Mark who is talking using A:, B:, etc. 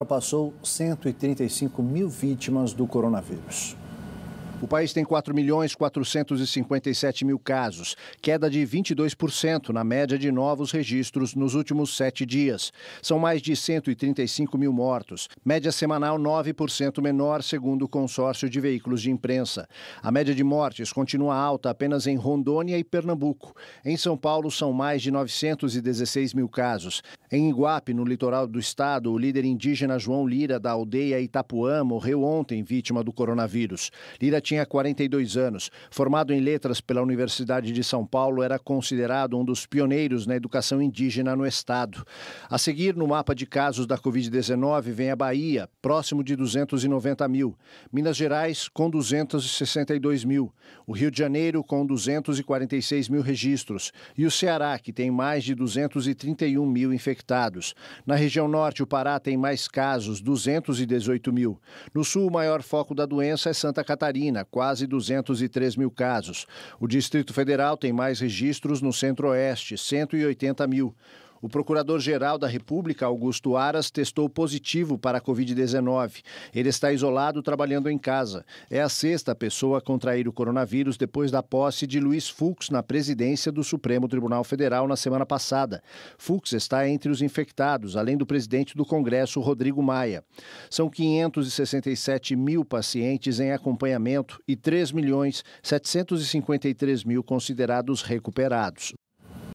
A: ultrapassou 135 mil vítimas do coronavírus. O país tem 4 milhões 457 mil casos, queda de 22% na média de novos registros nos últimos sete dias. São mais de 135 mil mortos, média semanal 9% menor, segundo o consórcio de veículos de imprensa. A média de mortes continua alta apenas em Rondônia e Pernambuco. Em São Paulo, são mais de 916 mil casos. Em Iguape, no litoral do estado, o líder indígena João Lira, da aldeia Itapuã, morreu ontem vítima do coronavírus. Lira tinha 42 anos. Formado em letras pela Universidade de São Paulo, era considerado um dos pioneiros na educação indígena no estado. A seguir, no mapa de casos da Covid-19, vem a Bahia, próximo de 290 mil. Minas Gerais, com 262 mil. O Rio de Janeiro, com 246 mil registros. E o Ceará, que tem mais de 231 mil infectados. Na região norte, o Pará tem mais casos, 218 mil. No sul, o maior foco da doença é Santa Catarina China, quase 203 mil casos. O Distrito Federal tem mais registros no Centro-Oeste, 180 mil. O procurador-geral da República, Augusto Aras, testou positivo para a Covid-19. Ele está isolado trabalhando em casa. É a sexta pessoa a contrair o coronavírus depois da posse de Luiz Fux na presidência do Supremo Tribunal Federal na semana passada. Fux está entre os infectados, além do presidente do Congresso, Rodrigo Maia. São 567 mil pacientes em acompanhamento e 3 milhões 753 mil considerados recuperados.